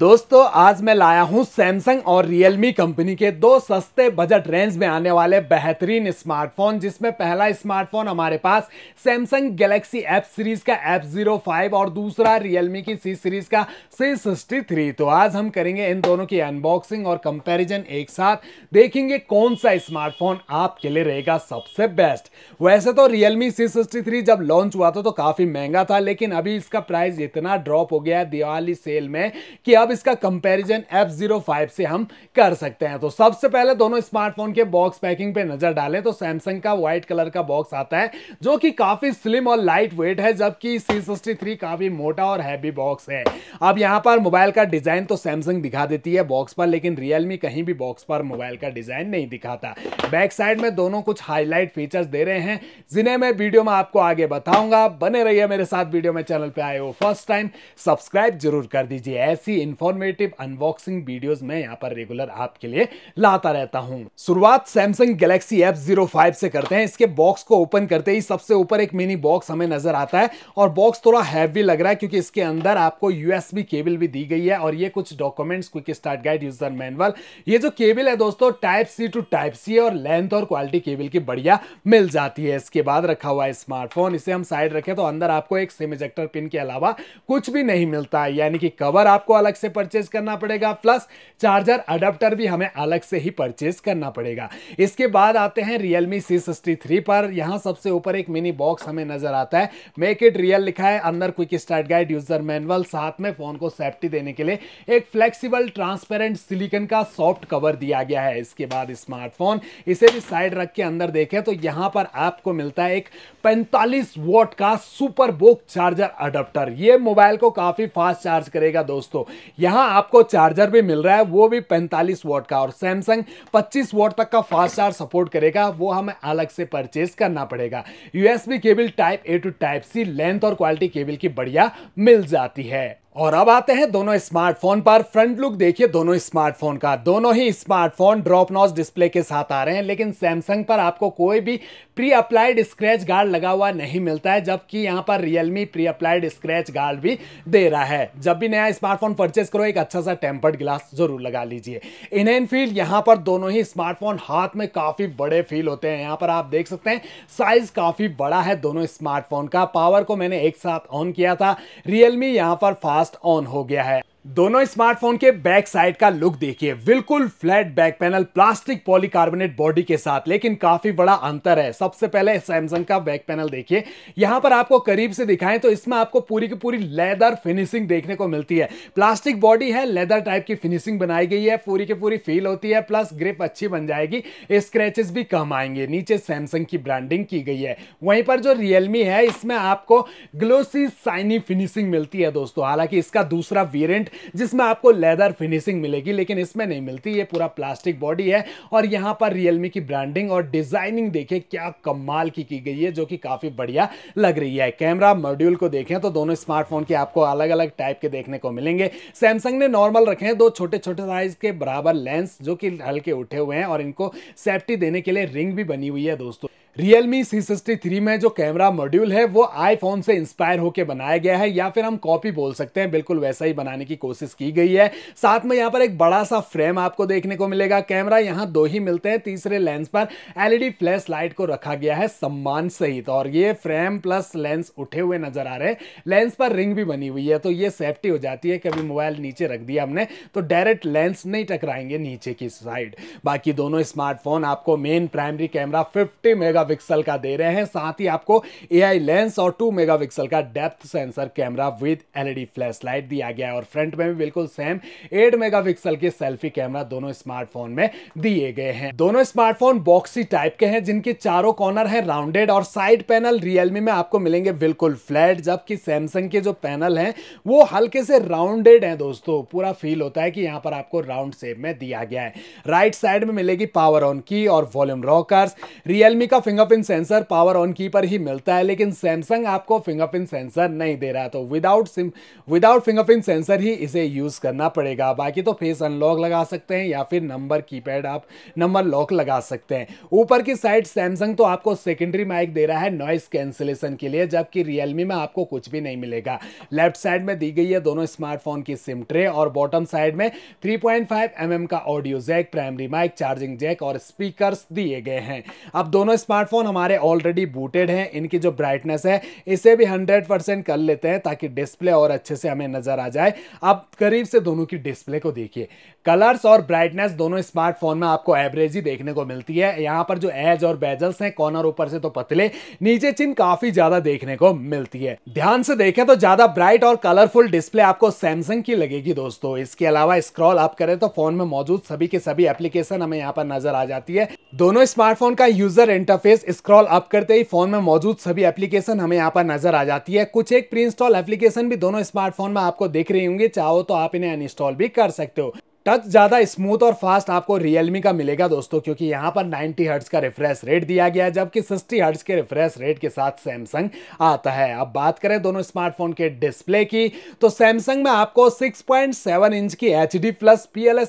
दोस्तों आज मैं लाया हूं सैमसंग और रियलमी कंपनी के दो सस्ते बजट रेंज में आने वाले बेहतरीन स्मार्टफोन जिसमें पहला स्मार्टफोन हमारे पास सैमसंग गैलेक्सी एफ सीरीज का एफ जीरो फाइव और दूसरा रियलमी की सी सीरीज का सी सिक्सटी थ्री तो आज हम करेंगे इन दोनों की अनबॉक्सिंग और कंपेरिजन एक साथ देखेंगे कौन सा स्मार्टफोन आपके लिए रहेगा सबसे बेस्ट वैसे तो रियलमी सी सिक्सटी थ्री जब लॉन्च हुआ था तो काफी महंगा था लेकिन अभी इसका प्राइस इतना ड्रॉप हो गया है दिवाली सेल में कि अब इसका कंपैरिजन F05 से हम कर सकते हैं तो सबसे पहले दोनों स्मार्टफोन के बॉक्स पैकिंग पे नजर डालें तो सैमसंग का व्हाइट कलर का बॉक्स आता है जो कि काफी स्लिम और लाइट वेट है जबकि सी काफी मोटा और हैवी बॉक्स है अब यहाँ पर मोबाइल का डिजाइन तो सैमसंग दिखा देती है बॉक्स पर लेकिन रियलमी कहीं भी बॉक्स पर मोबाइल का डिजाइन नहीं दिखाता बैक साइड में दोनों कुछ हाईलाइट फीचर्स दे रहे हैं जिन्हें मैं वीडियो में आपको आगे बताऊंगा बने रहिए मेरे साथ वीडियो में चैनल पे आए हो फर्स्ट टाइम सब्सक्राइब जरूर कर दीजिए ऐसी इन्फॉर्मेटिव अनबॉक्सिंग वीडियोस मैं यहाँ पर रेगुलर आपके लिए लाता रहता हूँ शुरुआत Samsung Galaxy F zero five से करते हैं इसके बॉक्स को ओपन करते ही सबसे ऊपर एक मिनी बॉक्स हमें नजर आता है और बॉक्स थोड़ा हैवी लग रहा है क्योंकि इसके अंदर आपको यूएसबी केबल भी दी गई है और ये कुछ documents quick start guide user manual ये जो केबल है दोस्तों type C to type C और लेंथ और क्वालिटी केबल की बढ़िया मिल जाती है इसके बाद रखा हुआ है स्मार्टफोन इसे हम साइड रखें तो अंदर आपको एक सिम इजेक्टर पिन के अलावा कुछ भी नहीं मिलता है यानी कि कवर आपको अलग से से परचेज करना पड़ेगा प्लस चार्जर अडाप्टर भी हमें अलग से ही परचेज करना पड़ेगा इसके बाद आते हैं रियलमी सी सिक्सटी थ्री पर यहाँ सबसे ऊपर एक मिनी बॉक्स हमें नजर आता है मेक इट रियल लिखा है अंदर quick start guide user manual साथ में फोन को सेफ्टी देने के लिए एक फ्लेक्सीबल ट्रांसपेरेंट सिलिकन का सॉफ्ट कवर दिया गया है इसके बाद स्मार्टफोन इसे भी साइड रख के अंदर देखें तो यहाँ पर आपको मिलता है एक पैंतालीस वोट का सुपर बुक चार्जर अडाप्टर ये मोबाइल को काफी फास्ट चार्ज करेगा दोस्तों यहाँ आपको चार्जर भी मिल रहा है वो भी पैंतालीस वॉट का और सैमसंग पच्चीस वॉट तक का फास्ट चार्ज सपोर्ट करेगा वो हमें अलग से परचेज करना पड़ेगा USB cable type A to type C length और क्वालिटी केबल की बढ़िया मिल जाती है और अब आते हैं दोनों स्मार्टफोन पर फ्रंट लुक देखिए दोनों स्मार्टफोन का दोनों ही स्मार्टफोन ड्रॉप नॉस डिस्प्ले के साथ आ रहे हैं लेकिन सैमसंग पर आपको कोई भी प्री अप्लाइड स्क्रैच गार्ड लगा हुआ नहीं मिलता है जबकि यहाँ पर Realme pre applied scratch guard भी दे रहा है जब भी नया स्मार्टफोन परचेज करो एक अच्छा सा टेम्पर्ड ग्लास जरूर लगा लीजिए इन एन फील्ड यहाँ पर दोनों ही स्मार्टफोन हाथ में काफ़ी बड़े फील होते हैं यहाँ पर आप देख सकते हैं साइज काफ़ी बड़ा है दोनों स्मार्टफोन का पावर को मैंने एक साथ ऑन किया था रियलमी यहाँ पर फास्ट ब्लास्ट ऑन हो गया है दोनों स्मार्टफोन के बैक साइड का लुक देखिए बिल्कुल flat back panel plastic polycarbonate body के साथ लेकिन काफी बड़ा अंतर है सबसे पहले सैमसंग का बैक पैनल देखिए यहां पर आपको करीब से दिखाएं तो इसमें आपको पूरी की पूरी लेदर फिनिशिंग देखने को मिलती है प्लास्टिक बॉडी है लेदर टाइप की फिनिशिंग बनाई गई है पूरी की पूरी फील होती है प्लस ग्रिप अच्छी बन जाएगी स्क्रेचेस भी कम आएंगे नीचे सैमसंग की ब्रांडिंग की गई है वहीं पर जो रियलमी है इसमें आपको ग्लोसी साइनी फिनिशिंग मिलती है दोस्तों हालांकि इसका दूसरा वेरियंट जिसमें आपको लेदर फिनिशिंग मिलेगी लेकिन इसमें नहीं मिलती ये पूरा प्लास्टिक बॉडी है और यहाँ पर रियलमी की ब्रांडिंग और डिजाइनिंग देखें क्या कमाल की की गई है जो कि काफ़ी बढ़िया लग रही है कैमरा मॉड्यूल को देखें तो दोनों स्मार्टफोन के आपको अलग अलग टाइप के देखने को मिलेंगे सैमसंग ने नॉर्मल रखे हैं दो छोटे छोटे साइज के बराबर लेंस जो कि हल्के उठे हुए हैं और इनको सेफ्टी देने के लिए रिंग भी बनी हुई है दोस्तों Realme C63 में जो कैमरा मॉड्यूल है वो आईफोन से इंस्पायर होकर बनाया गया है या फिर हम कॉपी बोल सकते हैं बिल्कुल वैसा ही बनाने की कोशिश की गई है साथ में यहाँ पर एक बड़ा सा फ्रेम आपको देखने को मिलेगा कैमरा यहाँ दो ही मिलते हैं तीसरे लेंस पर एलईडी फ्लैश लाइट को रखा गया है सम्मान सहित और ये फ्रेम प्लस लेंस उठे हुए नजर आ रहे हैं लेंस पर रिंग भी बनी हुई है तो ये सेफ्टी हो जाती है कभी मोबाइल नीचे रख दिया हमने तो डायरेक्ट लेंस नहीं टकराएंगे नीचे की साइड बाकी दोनों स्मार्टफोन आपको main primary camera fifty mega megapixel का दे रहे हैं साथ ही आपको एआई लेंस और टू मेगापिक्सल का depth sensor camera with LED light दिया गया है और फ्रंट में भी बिल्कुल सेम एट मेगापिक्सल के सेल्फी कैमरा दोनों स्मार्टफोन में दिए गए हैं दोनों स्मार्टफोन बॉक्सी टाइप के हैं जिनके चारों कॉर्नर है राउंडेड और साइड पैनल रियलमी में आपको मिलेंगे बिल्कुल फ्लैट जबकि सैमसंग के जो पैनल हैं वो हल्के से राउंडेड हैं दोस्तों पूरा फील होता है कि यहां पर आपको राउंड शेप में दिया गया है राइट साइड में मिलेगी पावर ऑन की और वॉल्यूम रॉकर्स रियलमी का finger fingerprint sensor power on key पर ही मिलता है लेकिन सैमसंग आपको फिंगरप्रिंट सेंसर नहीं दे रहा तो without SIM without fingerprint sensor ही इसे यूज़ करना पड़ेगा बाकी तो फेस अनलॉक लगा सकते हैं या फिर नंबर कीपैड आप नंबर लॉक लगा सकते हैं ऊपर की साइड सैमसंग तो आपको सेकेंडरी माइक दे रहा है नॉइस कैंसिलेशन के लिए जबकि रियलमी में आपको कुछ भी नहीं मिलेगा लेफ्ट साइड में दी गई है दोनों स्मार्टफोन की सिम ट्रे और बॉटम साइड में थ्री पॉइंट mm का audio jack primary mic charging jack और स्पीकर दिए गए हैं अब दोनों स्मार्ट स्मार्टफोन हमारे ऑलरेडी बूटेड हैं इनकी जो ब्राइटनेस है इसे भी हंड्रेड कर लेते हैं ताकि डिस्प्ले और अच्छे से हमें नज़र आ जाए आप करीब से दोनों की डिस्प्ले को देखिए कलर्स और ब्राइटनेस दोनों स्मार्टफोन में आपको एवरेज ही देखने को मिलती है यहाँ पर जो एज और बेजल्स हैं कॉर्नर ऊपर से तो पतले नीचे चिन काफी ज्यादा देखने को मिलती है ध्यान से देखें तो ज्यादा ब्राइट और कलरफुल डिस्प्ले आपको सैमसंग की लगेगी दोस्तों इसके अलावा स्क्रॉल आप करें तो फोन में मौजूद सभी के सभी एप्लीकेशन हमें यहाँ पर नजर आ जाती है दोनों स्मार्टफोन का यूजर इंटरफेस स्क्रॉल अप करते ही फोन में मौजूद सभी एप्लीकेशन हमें यहाँ पर नजर आ जाती है कुछ एक प्री इंस्टॉल एप्लीकेशन भी दोनों स्मार्टफोन में आपको देख रही होंगी चाहो तो आप इन्हें अनइंस्टॉल भी कर सकते हो टच ज़्यादा स्मूथ और फास्ट आपको रियलमी का मिलेगा दोस्तों क्योंकि यहाँ पर 90 हर्ट्स का रिफ्रेश रेट दिया गया है जबकि 60 हर्ट्स के रिफ्रेश रेट के साथ सैमसंग आता है अब बात करें दोनों स्मार्टफोन के डिस्प्ले की तो सैमसंग में आपको 6.7 इंच की H D plus P L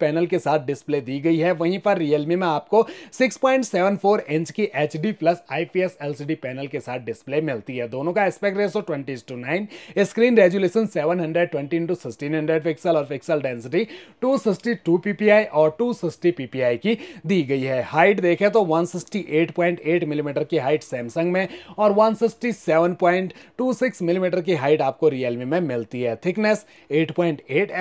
panel के साथ डिस्प्ले दी गई है वहीं पर रियलमी में आपको सिक्स इंच की H D plus I P panel के साथ डिस्प्ले मिलती है दोनों का aspect ratio twenty to nine screen resolution seven hundred twenty into sixteen hundred pixel और pixel density two sixty two ppi और टू सिक्सटी ppi की दी गई है हाइट देखें तो 168.8 मिलीमीटर mm की हाइट सैमसंग में और 167.26 मिलीमीटर mm की हाइट आपको रियलमी में मिलती है थिकनेस 8.8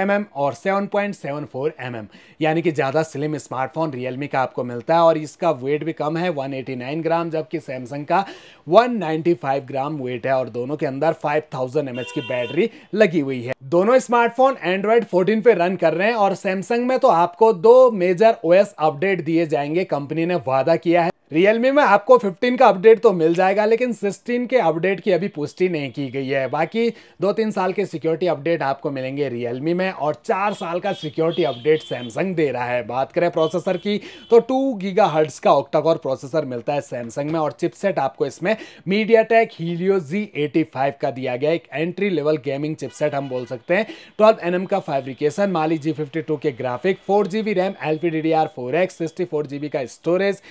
mm और 7.74 mm यानी कि ज़्यादा स्लिम स्मार्टफोन रियलमी का आपको मिलता है और इसका वेट भी कम है 189 ग्राम जबकि सैमसंग का 195 ग्राम वेट है और दोनों के अंदर 5000 mAh की बैटरी लगी हुई है दोनों स्मार्टफोन एंड्रॉयड 14 पे रन कर रहे हैं और सैमसंग में तो आपको दो मेजर ओएस अपडेट दिए जाएंगे कंपनी ने वादा किया है रियलमी में आपको 15 का अपडेट तो मिल जाएगा लेकिन 16 के अपडेट की अभी पुष्टि नहीं की गई है बाकी दो तीन साल के सिक्योरिटी अपडेट आपको मिलेंगे रियलमी में और चार साल का सिक्योरिटी अपडेट सैमसंग दे रहा है बात करें प्रोसेसर की तो टू गीगा हर्ट्स का ऑक्टाकोर प्रोसेसर मिलता है सैमसंग में और चिपसेट आपको इसमें मीडिया टेक हीलियो जी का दिया गया एक एंट्री लेवल गेमिंग चिपसेट हम बोल सकते हैं ट्वेल्व एन का फैब्रिकेशन माली जी के ग्राफिक फोर जी बी L P D D R आर का स्टोरेज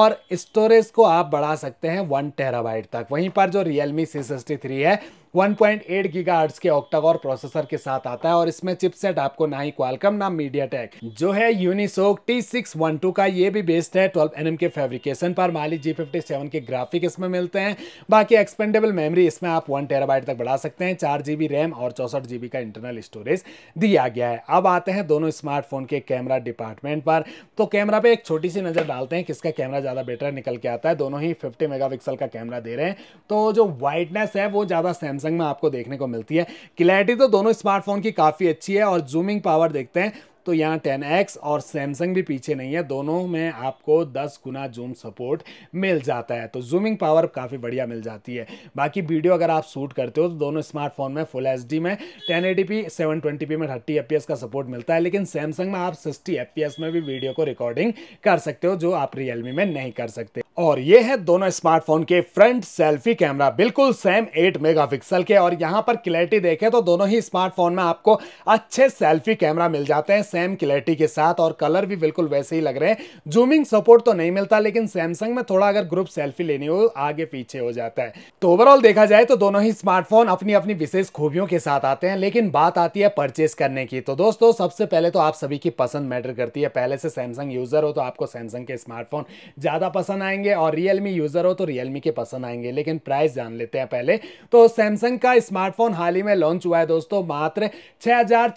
और स्टोरेज को आप बढ़ा सकते हैं वन टेराबाइट तक वहीं पर जो रियलमी सी सिक्सटी थ्री है 1.8 पॉइंट एट के ऑक्टागोर प्रोसेसर के साथ आता है और इसमें चिपसेट आपको ना ही क्वालकम ना मीडियाटेक जो है यूनिसोक T612 का ये भी बेस्ड है 12 एनएम के फैब्रिकेशन पर माली G57 के ग्राफिक इसमें मिलते हैं बाकी एक्सपेंडेबल मेमोरी इसमें आप वन टेराबाइट तक बढ़ा सकते हैं चार जीबी रैम और चौसठ जीबी का इंटरनल स्टोरेज दिया गया है अब आते हैं दोनों स्मार्टफोन के कैमरा डिपार्टमेंट पर तो कैमरा पे एक छोटी सी नजर डालते हैं किसका कैमरा ज्यादा बेटर निकल के आता है दोनों ही 50 मेगापिक्सल का कैमरा दे रहे हैं तो जो वाइटनेस है वो ज़्यादा सैमसंग में आपको देखने को मिलती है क्लैरिटी तो दोनों स्मार्टफोन की काफ़ी अच्छी है और जूमिंग पावर देखते हैं तो यहाँ टेन एक्स और सैमसंग भी पीछे नहीं है दोनों में आपको 10 गुना जूम सपोर्ट मिल जाता है तो जूमिंग पावर काफ़ी बढ़िया मिल जाती है बाकी वीडियो अगर आप शूट करते हो तो दोनों स्मार्टफोन में फुल एच में ten eighty P seven twenty P में थर्टी एफ का सपोर्ट मिलता है लेकिन सैमसंग में आप सिक्सटी एफ में भी वीडियो को रिकॉर्डिंग कर सकते हो जो आप रियलमी में नहीं कर सकते और ये है दोनों स्मार्टफोन के फ्रंट सेल्फी कैमरा बिल्कुल सेम 8 मेगापिक्सल के और यहाँ पर क्लैरिटी देखें तो दोनों ही स्मार्टफोन में आपको अच्छे सेल्फी कैमरा मिल जाते हैं सेम क्लैरिटी के साथ और कलर भी बिल्कुल वैसे ही लग रहे हैं जूमिंग सपोर्ट तो नहीं मिलता लेकिन सैमसंग में थोड़ा अगर ग्रुप सेल्फी लेनी हो आगे पीछे हो जाता है तो ओवरऑल देखा जाए तो दोनों ही स्मार्टफोन अपनी अपनी विशेष खूबियों के साथ आते हैं लेकिन बात आती है परचेज करने की तो दोस्तों सबसे पहले तो आप सभी की पसंद मैटर करती है पहले से सैमसंग यूजर हो तो आपको सैमसंग के स्मार्टफोन ज्यादा पसंद आएंगे आएंगे और रियलमी यूज़र हो तो रियलमी के पसंद आएंगे लेकिन प्राइस जान लेते हैं पहले तो सैमसंग का स्मार्टफोन हाल ही में लॉन्च हुआ है दोस्तों मात्र छह हजार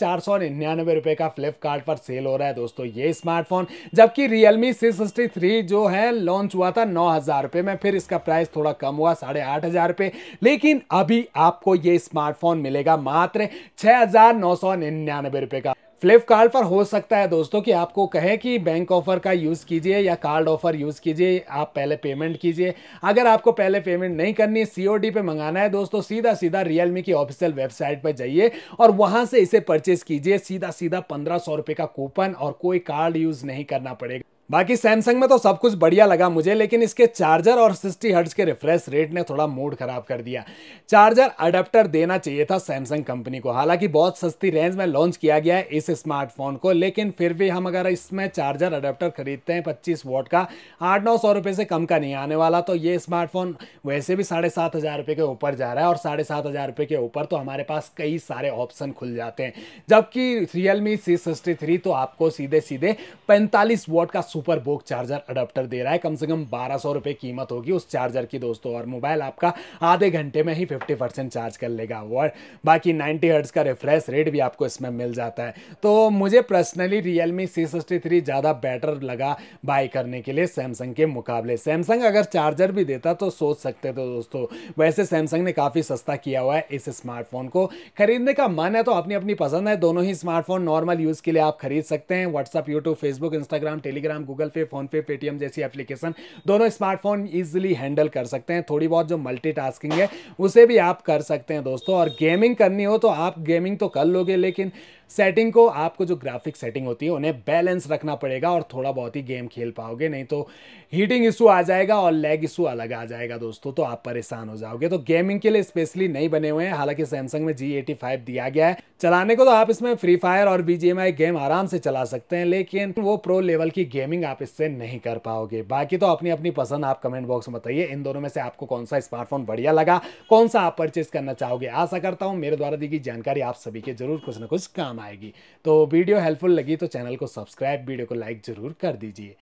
का फ्लिपकार्ट पर सेल हो रहा है दोस्तों ये स्मार्टफोन जबकि रियलमी सी जो है लॉन्च हुआ था नौ हजार में फिर इसका प्राइस थोड़ा कम हुआ साढ़े आठ हजार रुपये लेकिन अभी आपको ये स्मार्टफोन मिलेगा मात्र छह हजार नौ सौ निन्यानवे रुपये का फ्लिपकार्ट पर हो सकता है दोस्तों कि आपको कहे कि बैंक ऑफर का यूज़ कीजिए या कार्ड ऑफर यूज़ कीजिए आप पहले पेमेंट कीजिए अगर आपको पहले पेमेंट नहीं करनी सी पे मंगाना है दोस्तों सीधा सीधा रियलमी की ऑफिशियल वेबसाइट पर जाइए और वहाँ से इसे परचेज कीजिए सीधा सीधा पंद्रह सौ का कूपन और कोई कार्ड यूज़ नहीं करना पड़ेगा बाकी सैमसंग में तो सब कुछ बढ़िया लगा मुझे लेकिन इसके चार्जर और सिक्सटी हर्ट्स के रिफ्रेश रेट ने थोड़ा मूड खराब कर दिया चार्जर अडेप्टर देना चाहिए था सैमसंग कंपनी को हालांकि बहुत सस्ती रेंज में लॉन्च किया गया है इस स्मार्टफोन को लेकिन फिर भी हम अगर इसमें चार्जर अडेप्टर खरीदते हैं पच्चीस वोट का आठ नौ सौ रुपये से कम का नहीं आने वाला तो ये स्मार्टफोन वैसे भी साढ़े सात हज़ार रुपये के ऊपर जा रहा है और साढ़े सात हज़ार रुपये के ऊपर तो हमारे पास कई सारे ऑप्शन खुल जाते हैं जबकि रियलमी सी सिक्सटी थ्री तो आपको सीधे सीधे पैंतालीस वोट का सुपर बोक चार्जर अडाप्टर दे रहा है कम से कम बारह सौ रुपये कीमत होगी उस चार्जर की दोस्तों और मोबाइल आपका आधे घंटे में ही फिफ्टी परसेंट चार्ज कर लेगा और बाकी नाइनटी हर्ट्स का रिफ्रेश रेट भी आपको इसमें मिल जाता है तो मुझे personally Realme C sixty three ज़्यादा बेटर लगा बाई करने के लिए सैमसंग के मुकाबले सैमसंग अगर चार्जर भी देता तो सोच सकते थे दोस्तों वैसे सैमसंग ने काफ़ी सस्ता किया हुआ है इस स्मार्टफोन को खरीदने का मन है तो अपनी अपनी पसंद है दोनों ही स्मार्टफोन नॉर्मल यूज़ के लिए आप खरीद सकते हैं WhatsApp YouTube Facebook Instagram Telegram Google Pay PhonePe Paytm जैसी एप्लीकेशन दोनों स्मार्टफोन ईजिली हैंडल कर सकते हैं थोड़ी बहुत जो मल्टी है उसे भी आप कर सकते हैं दोस्तों और गेमिंग करनी हो तो आप गेमिंग तो कर लोगे लेकिन सेटिंग को आपको जो ग्राफिक सेटिंग होती है उन्हें बैलेंस रखना पड़ेगा और थोड़ा बहुत ही गेम खेल पाओगे नहीं तो हीटिंग इशू आ जाएगा और लैग इशू अलग आ जाएगा दोस्तों तो आप परेशान हो जाओगे तो गेमिंग के लिए स्पेशली नहीं बने हुए हैं हालांकि सैमसंग में जी दिया गया है चलाने को तो आप इसमें फ्री फायर और बीजेएमआई गेम आराम से चला सकते हैं लेकिन वो प्रो लेवल की गेमिंग आप इससे नहीं कर पाओगे बाकी तो अपनी अपनी पसंद आप कमेंट बॉक्स में बताइए इन दोनों में से आपको कौन सा स्मार्टफोन बढ़िया लगा कौन सा आप परचेज करना चाहोगे आशा करता हूँ मेरे द्वारा दी गई जानकारी आप सभी के जरूर कुछ ना कुछ काम काम आएगी तो वीडियो हेल्पफुल लगी तो चैनल को सब्सक्राइब वीडियो को लाइक ज़रूर कर दीजिए